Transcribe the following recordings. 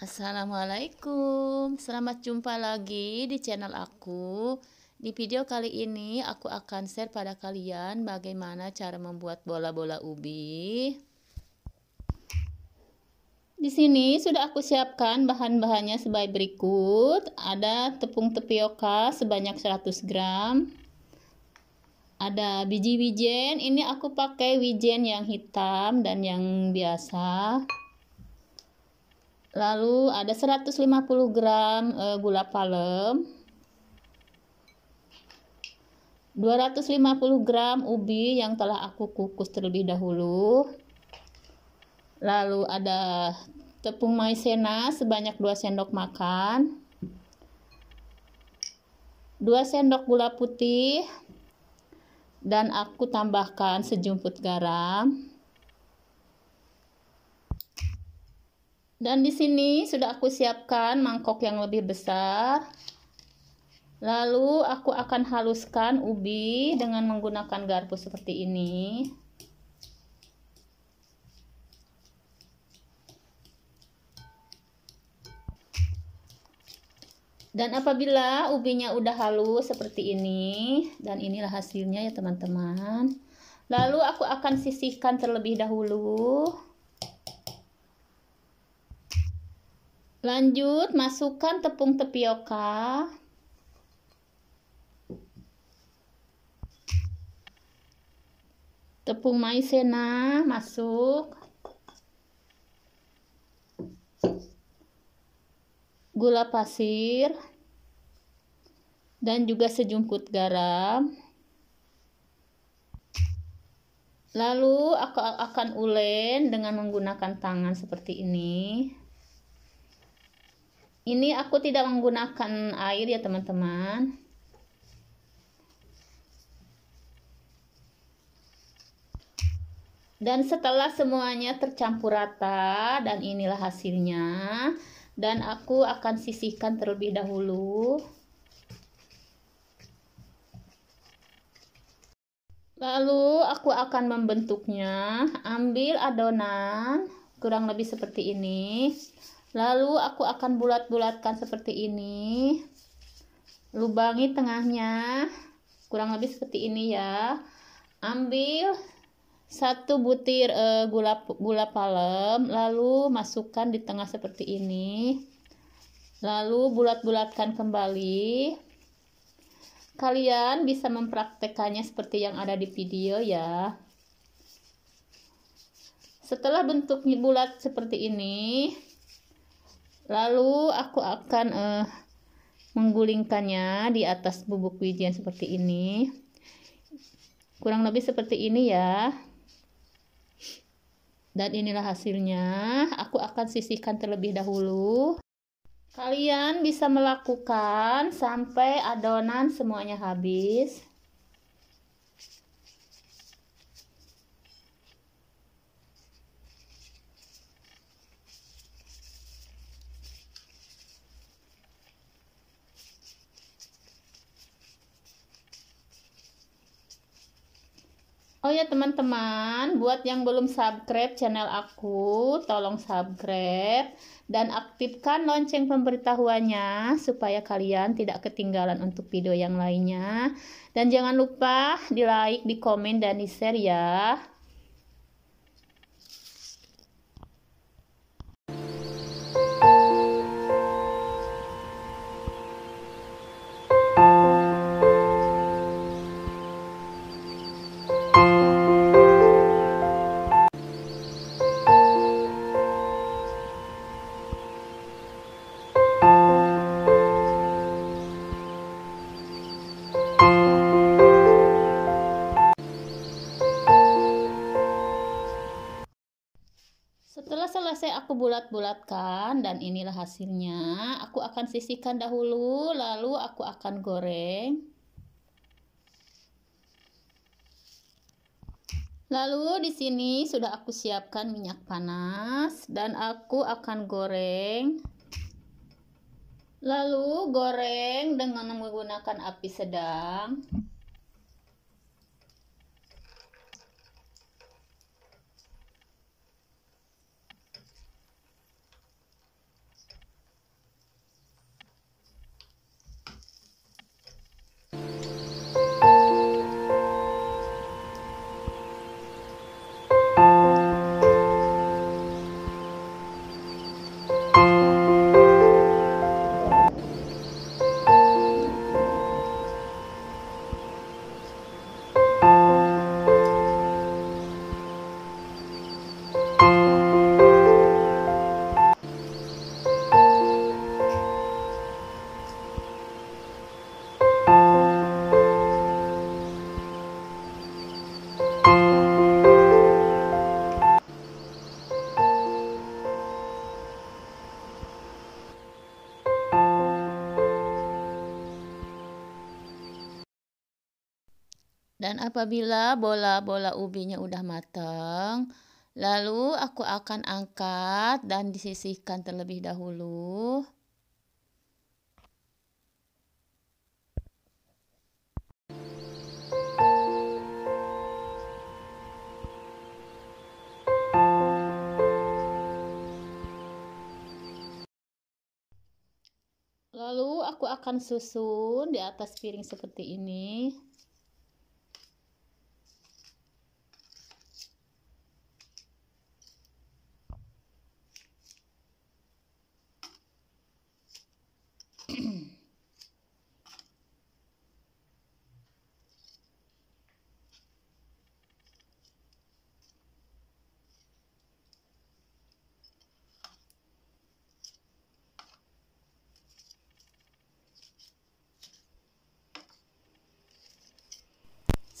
Assalamualaikum, selamat jumpa lagi di channel aku. Di video kali ini aku akan share pada kalian bagaimana cara membuat bola-bola ubi. Di sini sudah aku siapkan bahan-bahannya sebagai berikut. Ada tepung tapioka sebanyak 100 gram. Ada biji wijen, ini aku pakai wijen yang hitam dan yang biasa. Lalu ada 150 gram e, gula palem. 250 gram ubi yang telah aku kukus terlebih dahulu. Lalu ada tepung maizena sebanyak 2 sendok makan. 2 sendok gula putih dan aku tambahkan sejumput garam. Dan di sini sudah aku siapkan mangkok yang lebih besar. Lalu aku akan haluskan ubi dengan menggunakan garpu seperti ini. Dan apabila ubinya udah halus seperti ini, dan inilah hasilnya ya teman-teman. Lalu aku akan sisihkan terlebih dahulu. Lanjut, masukkan tepung tapioka. Tepung maizena masuk. Gula pasir dan juga sejumput garam. Lalu aku akan ulen dengan menggunakan tangan seperti ini ini aku tidak menggunakan air ya teman-teman dan setelah semuanya tercampur rata dan inilah hasilnya dan aku akan sisihkan terlebih dahulu lalu aku akan membentuknya ambil adonan kurang lebih seperti ini lalu aku akan bulat-bulatkan seperti ini lubangi tengahnya kurang lebih seperti ini ya ambil satu butir uh, gula gula palem lalu masukkan di tengah seperti ini lalu bulat-bulatkan kembali kalian bisa mempraktekannya seperti yang ada di video ya setelah bentuknya bulat seperti ini Lalu aku akan uh, menggulingkannya di atas bubuk wijen seperti ini. Kurang lebih seperti ini ya. Dan inilah hasilnya. Aku akan sisihkan terlebih dahulu. Kalian bisa melakukan sampai adonan semuanya habis. Oh ya teman-teman, buat yang belum subscribe channel aku, tolong subscribe dan aktifkan lonceng pemberitahuannya supaya kalian tidak ketinggalan untuk video yang lainnya. Dan jangan lupa di like, di komen, dan di share ya. bulat-bulatkan dan inilah hasilnya. Aku akan sisihkan dahulu, lalu aku akan goreng. Lalu di sini sudah aku siapkan minyak panas dan aku akan goreng. Lalu goreng dengan menggunakan api sedang. Dan apabila bola-bola ubinya udah matang, lalu aku akan angkat dan disisihkan terlebih dahulu. Lalu aku akan susun di atas piring seperti ini.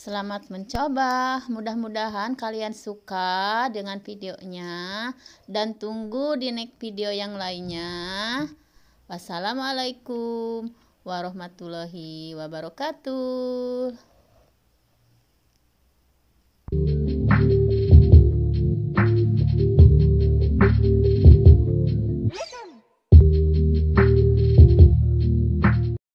Selamat mencoba. Mudah-mudahan kalian suka dengan videonya dan tunggu di next video yang lainnya. Wassalamualaikum warahmatullahi wabarakatuh.